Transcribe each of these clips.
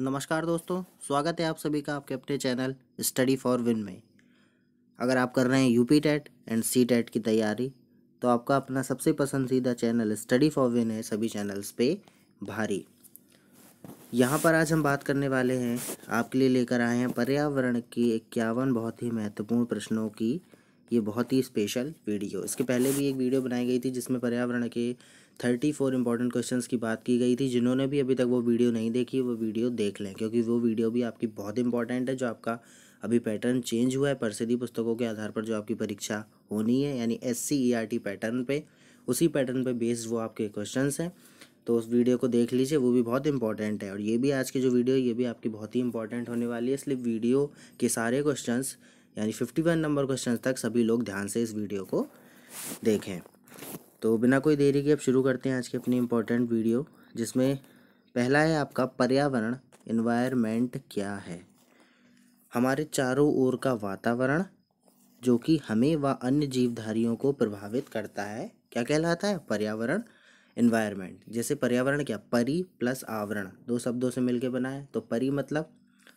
नमस्कार दोस्तों स्वागत है आप सभी का आपके अपने चैनल स्टडी फॉर विन में अगर आप कर रहे हैं UP TET and CTET की तैयारी तो आपका अपना सबसे पसंदीदा चैनल स्टडी फॉर विन है सभी चैनल्स पे भारी यहाँ पर आज हम बात करने वाले हैं आपके लिए लेकर आए हैं पर्यावरण की इक्यावन बहुत ही महत्वपूर्ण प्रश्नों की ये बहुत ही स्पेशल वीडियो इसके पहले भी एक वीडियो बनाई गई थी जिसमें पर्यावरण के थर्टी फोर इंपॉर्टेंट क्वेश्चन की बात की गई थी जिन्होंने भी अभी तक वो वीडियो नहीं देखी वो वीडियो देख लें क्योंकि वो वीडियो भी आपकी बहुत इंपॉर्टेंट है जो आपका अभी पैटर्न चेंज हुआ है परसिदी पुस्तकों के आधार पर जो आपकी परीक्षा होनी है यानी S C E R T pattern पर उसी पैटर्न पर बेस्ड वो आपके क्वेश्चन हैं तो उस वीडियो को देख लीजिए वो भी बहुत इंपॉर्टेंट है और ये भी आज की जो वीडियो है ये भी आपकी बहुत ही इंपॉर्टेंट होने वाली है इसलिए वीडियो के सारे क्वेश्चन यानी फिफ्टी वन नंबर क्वेश्चन तक सभी लोग ध्यान से इस वीडियो को देखें तो बिना कोई देरी के अब शुरू करते हैं आज की अपनी इम्पोर्टेंट वीडियो जिसमें पहला है आपका पर्यावरण इन्वायरमेंट क्या है हमारे चारों ओर का वातावरण जो कि हमें व अन्य जीवधारियों को प्रभावित करता है क्या कहलाता है पर्यावरण इन्वायरमेंट जैसे पर्यावरण क्या परि प्लस आवरण दो शब्दों से मिलके बना है तो परि मतलब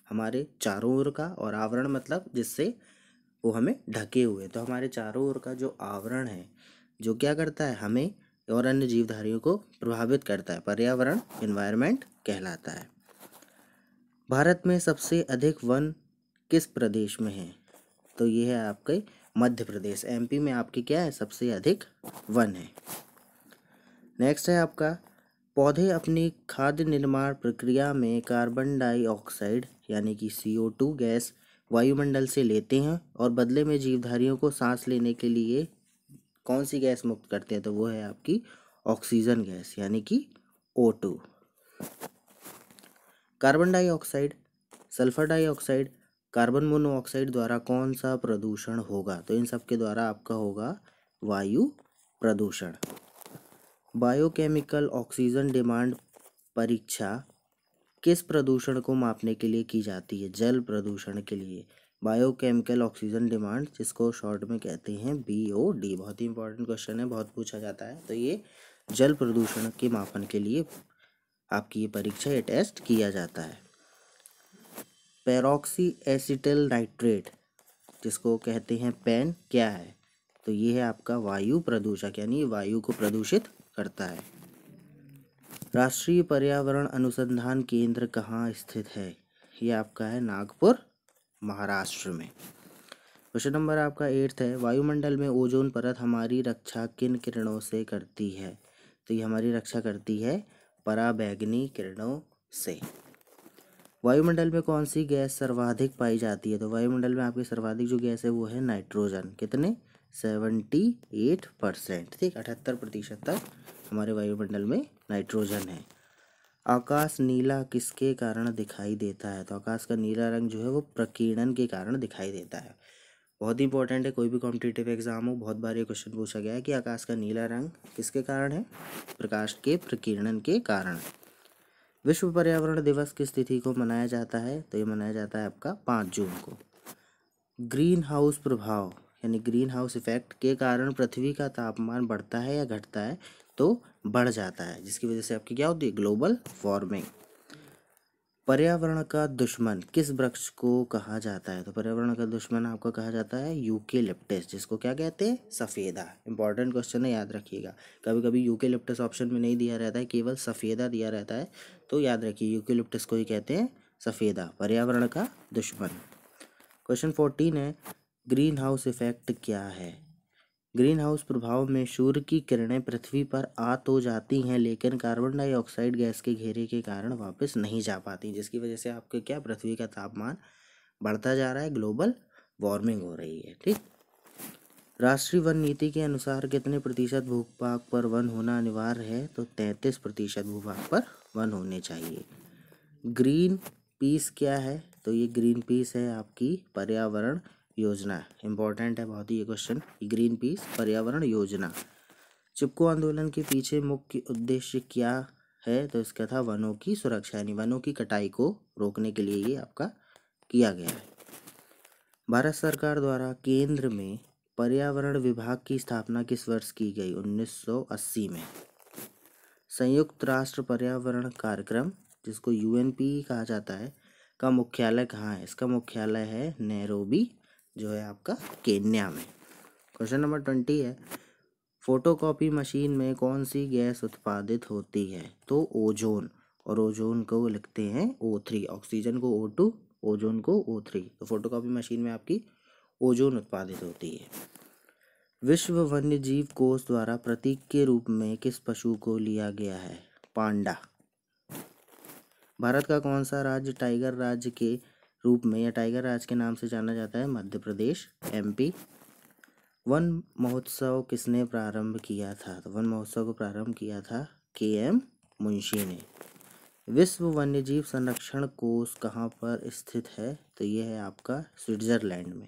हमारे चारों ओर का और आवरण मतलब जिससे वो हमें ढके हुए तो हमारे चारों ओर का जो आवरण है जो क्या करता है हमें और अन्य जीवधारियों को प्रभावित करता है पर्यावरण इन्वायरमेंट कहलाता है भारत में सबसे अधिक वन किस प्रदेश में है तो ये है आपके मध्य प्रदेश एमपी में आपके क्या है सबसे अधिक वन है नेक्स्ट है आपका पौधे अपनी खाद्य निर्माण प्रक्रिया में कार्बन डाइऑक्साइड यानी कि सी गैस वायुमंडल से लेते हैं और बदले में जीवधारियों को सांस लेने के लिए कौन सी गैस मुक्त करते हैं तो वो है आपकी ऑक्सीजन गैस यानी कि O two carbon dioxide sulphur dioxide carbon monoxide द्वारा कौन सा प्रदूषण होगा तो इन सब के द्वारा आपका होगा वायु प्रदूषण बायोकेमिकल ऑक्सीजन डिमांड परीक्षा किस प्रदूषण को मापने के लिए की जाती है जल प्रदूषण के लिए बायोकेमिकल ऑक्सीजन डिमांड जिसको शॉर्ट में कहते हैं बी ओ डी बहुत ही इंपॉर्टेंट क्वेश्चन है बहुत पूछा जाता है तो ये जल प्रदूषण के मापन के लिए आपकी ये परीक्षा ये टेस्ट किया जाता है पेरोक्सी एसिटल नाइट्रेट जिसको कहते हैं पेन क्या है तो ये है आपका वायु प्रदूषक यानी वायु को प्रदूषित करता है राष्ट्रीय पर्यावरण अनुसंधान केंद्र कहाँ स्थित है ये आपका है नागपुर महाराष्ट्र में क्वेश्चन नंबर आपका एट्थ है वायुमंडल में ओजोन परत हमारी रक्षा किन किरणों से करती है तो ये हमारी रक्षा करती है पराबैगनी किरणों से वायुमंडल में कौन सी गैस सर्वाधिक पाई जाती है तो वायुमंडल में आपकी सर्वाधिक जो गैस है वो है नाइट्रोजन कितने सेवेंटी एट परसेंट ठीक अठहत्तर प्रतिशत तक हमारे वायुमंडल में नाइट्रोजन है आकाश नीला किसके कारण दिखाई देता है तो आकाश का नीला रंग जो है वो प्रकीर्णन के कारण दिखाई देता है बहुत इंपॉर्टेंट है कोई भी कॉम्पिटेटिव एग्जाम हो बहुत बार ये क्वेश्चन पूछा गया है कि आकाश का नीला रंग किसके कारण है प्रकाश के प्रकीर्णन के कारण विश्व पर्यावरण दिवस किस तिथि को मनाया जाता है तो ये मनाया जाता है आपका पाँच जून को ग्रीन हाउस प्रभाव यानी ग्रीन हाउस इफेक्ट के कारण पृथ्वी का तापमान बढ़ता है या घटता है तो बढ़ जाता है जिसकी वजह से आपकी क्या होती है ग्लोबल वार्मिंग पर्यावरण का दुश्मन किस वृक्ष को कहा जाता है तो पर्यावरण का दुश्मन आपका कहा जाता है यूके लिप्टिस जिसको क्या कहते हैं सफ़ेदा इंपॉर्टेंट क्वेश्चन है याद रखिएगा कभी कभी यूके लिप्टिस ऑप्शन में नहीं दिया रहता है केवल सफ़ेदा दिया रहता है तो याद रखिए यूके लिप्टिस को ही कहते हैं सफ़ेदा पर्यावरण का दुश्मन क्वेश्चन फोर्टीन है ग्रीन हाउस इफेक्ट क्या है ग्रीन हाउस प्रभाव में सूर्य की किरणें पृथ्वी पर आ तो जाती हैं लेकिन कार्बन डाइऑक्साइड गैस के घेरे के कारण वापस नहीं जा पाती जिसकी वजह से आपके क्या पृथ्वी का तापमान बढ़ता जा रहा है ग्लोबल वार्मिंग हो रही है ठीक राष्ट्रीय वन नीति के अनुसार कितने प्रतिशत भूभाग पर वन होना अनिवार्य है तो तैंतीस प्रतिशत भूभाग पर वन होने चाहिए ग्रीन पीस क्या है तो ये ग्रीन पीस है आपकी पर्यावरण योजना इंपॉर्टेंट है बहुत ही ये क्वेश्चन ग्रीन पीस पर्यावरण योजना चिपको आंदोलन के पीछे मुख्य उद्देश्य क्या है तो इसका था वनों की सुरक्षा यानी वनों की कटाई को रोकने के लिए ये आपका किया गया है भारत सरकार द्वारा केंद्र में पर्यावरण विभाग की स्थापना किस वर्ष की गई 1980 में संयुक्त राष्ट्र पर्यावरण कार्यक्रम जिसको यूएनपी कहा जाता है का मुख्यालय कहाँ है इसका मुख्यालय है नैरोबी जो है आपका केन्या में क्वेश्चन नंबर ट्वेंटी है फोटोकॉपी मशीन में कौन सी गैस उत्पादित होती है तो ओजोन और ओजोन को लिखते हैं ओ थ्री ऑक्सीजन को ओ टू ओजोन को ओ थ्री तो फोटोकॉपी मशीन में आपकी ओजोन उत्पादित होती है विश्व वन्य जीव कोष द्वारा प्रतीक के रूप में किस पशु को लिया गया है पांडा भारत का कौन सा राज्य टाइगर राज्य के रूप में या टाइगर राज के नाम से जाना जाता है मध्य प्रदेश एमपी वन महोत्सव किसने प्रारंभ किया था तो वन महोत्सव को प्रारंभ किया था के एम मुंशी ने विश्व वन्यजीव संरक्षण कोष कहाँ पर स्थित है तो यह है आपका स्विट्जरलैंड में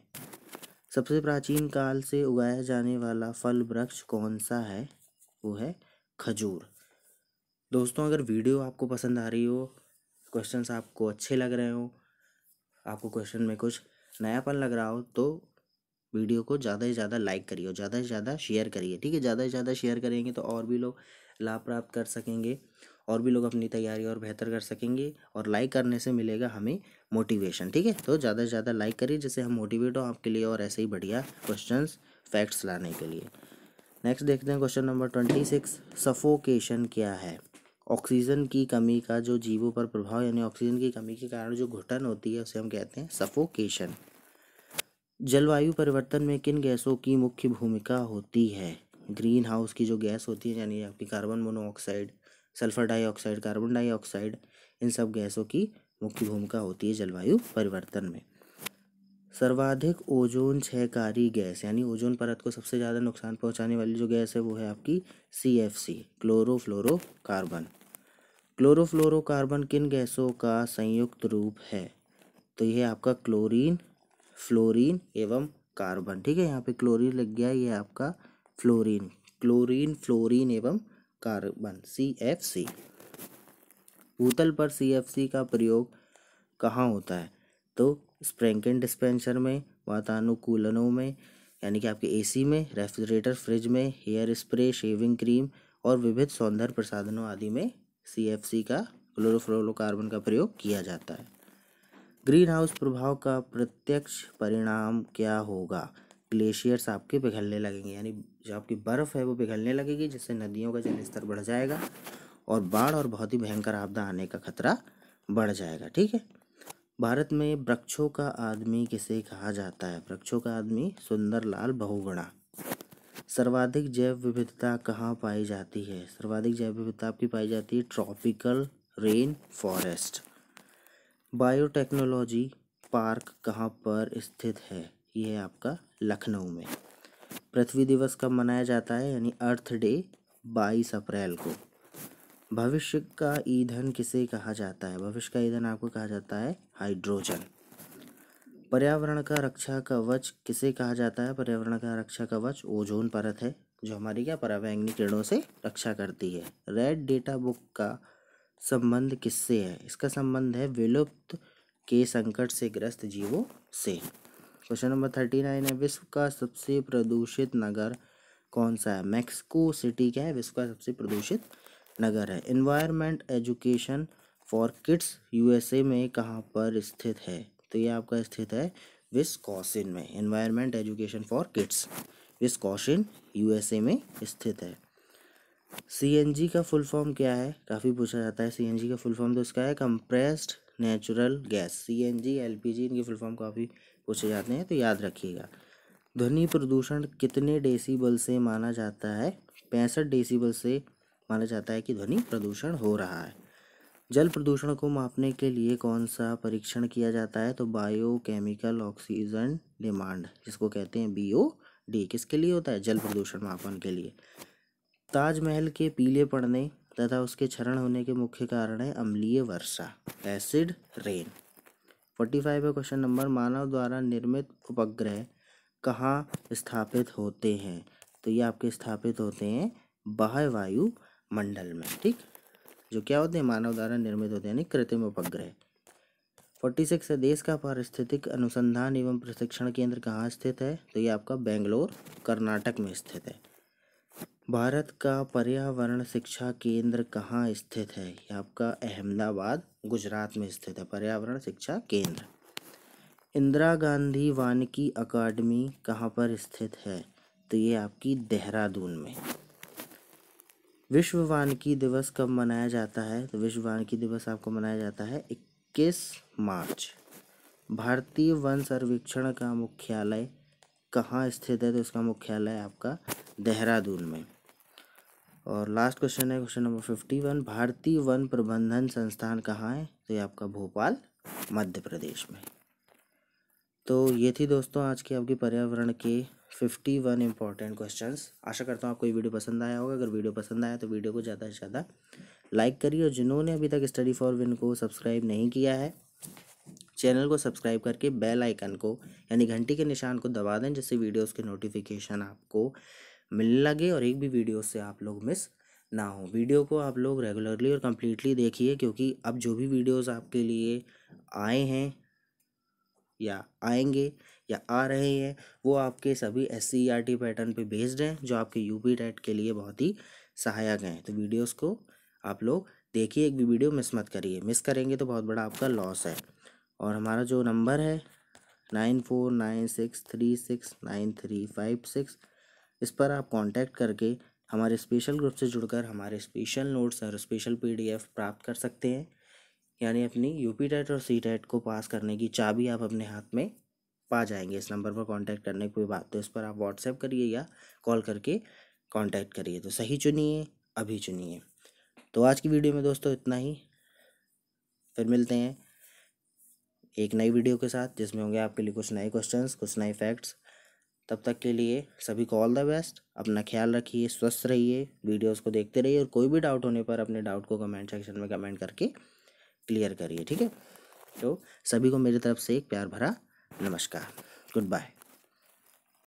सबसे प्राचीन काल से उगाया जाने वाला फल वृक्ष कौन सा है वो है खजूर दोस्तों अगर वीडियो आपको पसंद आ रही हो क्वेश्चंस आपको अच्छे लग रहे हो आपको क्वेश्चन में कुछ नयापन लग रहा हो तो वीडियो को ज़्यादा से ज़्यादा लाइक करिए और ज़्यादा से ज़्यादा शेयर करिए ठीक है ज़्यादा से ज़्यादा शेयर करेंगे तो और भी लोग लाभ प्राप्त कर सकेंगे और भी लोग अपनी तैयारी और बेहतर कर सकेंगे और लाइक करने से मिलेगा हमें मोटिवेशन ठीक है तो ज़्यादा से ज़्यादा लाइक करिए जिससे हम मोटिवेट हों आपके लिए और ऐसे ही बढ़िया क्वेश्चन फैक्ट्स लाने के लिए नेक्स्ट देखते हैं question number twenty six suffocation क्या है ऑक्सीजन की कमी का जो जीवों पर प्रभाव यानी ऑक्सीजन की कमी के कारण जो घुटन होती है उसे हम कहते हैं सफोकेशन जलवायु परिवर्तन में किन गैसों की मुख्य भूमिका होती है ग्रीन हाउस की जो गैस होती है यानी आपकी carbon monoxide sulphur dioxide carbon dioxide इन सब गैसों की मुख्य भूमिका होती है जलवायु परिवर्तन में सर्वाधिक ओजोन क्षयकारी गैस यानी ओजोन परत को सबसे ज़्यादा नुकसान पहुंचाने वाली जो गैस है वो है आपकी C F C chlorofluorocarbon chlorofluorocarbon किन गैसों का संयुक्त रूप है तो यह आपका क्लोरीन फ्लोरीन एवं कार्बन ठीक है यहाँ पे क्लोरीन लग गया ये आपका फ्लोरीन क्लोरीन फ्लोरीन एवं कार्बन सी एफ सी भूतल पर सी एफ सी का प्रयोग कहाँ होता है तो स्प्रेंकिन डिस्पेंसर में वातानुकूलनों में यानी कि आपके एसी में रेफ्रिजरेटर फ्रिज में हेयर स्प्रे शेविंग क्रीम और विविध सौंदर्य प्रसाधनों आदि में सी का क्लोरोफ्लोरोकार्बन का प्रयोग किया जाता है ग्रीन हाउस प्रभाव का प्रत्यक्ष परिणाम क्या होगा ग्लेशियर्स आपके पिघलने लगेंगे यानी जो आपकी बर्फ़ है वो पिघलने लगेगी जिससे नदियों का जलस्तर बढ़ जाएगा और बाढ़ और बहुत ही भयंकर आपदा आने का खतरा बढ़ जाएगा ठीक है भारत में वृक्षों का आदमी किसे कहा जाता है वृक्षों का आदमी सुंदरलाल बहुगुणा सर्वाधिक जैव विविधता कहाँ पाई जाती है सर्वाधिक जैव विविधता आपकी पाई जाती है tropical rain forest biotechnology park कहाँ पर स्थित है यह है आपका लखनऊ में पृथ्वी दिवस कब मनाया जाता है यानी अर्थ डे बाईस अप्रैल को भविष्य का ईंधन किसे कहा जाता है भविष्य का ईंधन आपको कहा जाता है हाइड्रोजन पर्यावरण का रक्षा कवच किसे कहा जाता है पर्यावरण का रक्षा कवच ओजोन परत है जो हमारी क्या पर्यावरण किरणों से रक्षा करती है रेड डेटा बुक का संबंध किससे है इसका संबंध है विलुप्त के संकट से ग्रस्त जीवों से क्वेश्चन नंबर थर्टी नाइन है विश्व का सबसे प्रदूषित नगर कौन सा है मैक्सिको सिटी क्या है विश्व का सबसे प्रदूषित नगर है environment education for kids USA में कहाँ पर स्थित है तो ये आपका स्थित है विस्कॉसिन में environment education for kids Wisconsin USA में स्थित है सी का फुल फॉर्म क्या है काफ़ी पूछा जाता है सी का फुल फॉर्म तो इसका है compressed natural gas C N G L P G इनके फुल फॉर्म काफ़ी पूछे जाते हैं तो याद रखिएगा ध्वनि प्रदूषण कितने डेसीबल से माना जाता है पैंसठ डेसीबल से माना जाता है कि ध्वनि प्रदूषण हो रहा है जल प्रदूषण को मापने के लिए कौन सा परीक्षण किया जाता है तो बायोकेमिकल ऑक्सीजन डिमांड जिसको कहते हैं बी ओ डी किसके लिए होता है जल प्रदूषण मापन के लिए ताजमहल के पीले पड़ने तथा उसके क्षरण होने के मुख्य कारण है अम्लीय वर्षा एसिड रेन फोर्टी फाइव है क्वेश्चन नंबर मानव द्वारा निर्मित उपग्रह कहाँ स्थापित होते हैं तो ये आपके स्थापित होते हैं बाह्य वायु मंडल में ठीक जो क्या होते हैं मानव द्वारा निर्मित होते हैं यानी कृत्रिम उपग्रह फोर्टी सिक्स देश का पारिस्थितिक अनुसंधान एवं प्रशिक्षण केंद्र कहाँ स्थित है तो ये आपका बेंगलोर कर्नाटक में स्थित है भारत का पर्यावरण शिक्षा केंद्र कहाँ स्थित है ये आपका अहमदाबाद गुजरात में स्थित है पर्यावरण शिक्षा केंद्र इंदिरा गांधी वानिकी अकादमी कहाँ पर स्थित है तो ये आपकी देहरादून में विश्व वानिकी दिवस कब मनाया जाता है तो विश्व वानिकी दिवस आपको मनाया जाता है 21 मार्च भारतीय वन सर्वेक्षण का मुख्यालय कहाँ स्थित है तो इसका मुख्यालय आपका देहरादून में और लास्ट क्वेश्चन है क्वेश्चन नंबर फिफ्टी वन भारतीय वन प्रबंधन संस्थान कहाँ है तो ये आपका भोपाल मध्य प्रदेश में तो ये थी दोस्तों आज की आपकी पर्यावरण के फिफ्टी वन इंपॉर्टेंट क्वेश्चन आशा करता हूँ आपको ये वीडियो पसंद आया होगा अगर वीडियो पसंद आया तो वीडियो को ज़्यादा से ज़्यादा लाइक करिए और जिन्होंने अभी तक स्टडी फॉर विन को सब्सक्राइब नहीं किया है चैनल को सब्सक्राइब करके बेल आइकन को यानी घंटी के निशान को दबा दें जिससे वीडियोस के नोटिफिकेशन आपको मिलने लगे और एक भी वीडियो से आप लोग मिस ना हो वीडियो को आप लोग रेगुलरली और कम्प्लीटली देखिए क्योंकि अब जो भी वीडियोस आपके लिए आए हैं या आएंगे या आ रहे हैं वो आपके सभी एस सी पैटर्न पे बेस्ड हैं जो आपके पी टेट के लिए बहुत ही सहायक हैं तो वीडियोस को आप लोग देखिए एक भी वीडियो मिस मत करिए मिस करेंगे तो बहुत बड़ा आपका लॉस है और हमारा जो नंबर है nine four nine six three six nine three five six इस पर आप कांटेक्ट करके हमारे स्पेशल ग्रुप से जुड़कर हमारे स्पेशल नोट्स और स्पेशल पीडीएफ प्राप्त कर सकते हैं यानी अपनी यूपी टेट और सी टेट को पास करने की चाबी आप अपने हाथ में पा जाएंगे इस नंबर पर कांटेक्ट करने की कोई बात तो इस पर आप व्हाट्सएप करिए या कॉल करके कांटेक्ट करिए तो सही चुनिए अभी चुनिए तो आज की वीडियो में दोस्तों इतना ही फिर मिलते हैं एक नई वीडियो के साथ जिसमें होंगे आपके लिए कुछ नए क्वेश्चन कुछ नए फैक्ट्स तब तक के लिए सभी को ऑल द बेस्ट अपना ख्याल रखिए स्वस्थ रहिए वीडियोस को देखते रहिए और कोई भी डाउट होने पर अपने डाउट को कमेंट सेक्शन में कमेंट करके क्लियर करिए ठीक है तो सभी को मेरी तरफ से एक प्यार भरा नमस्कार गुड बाय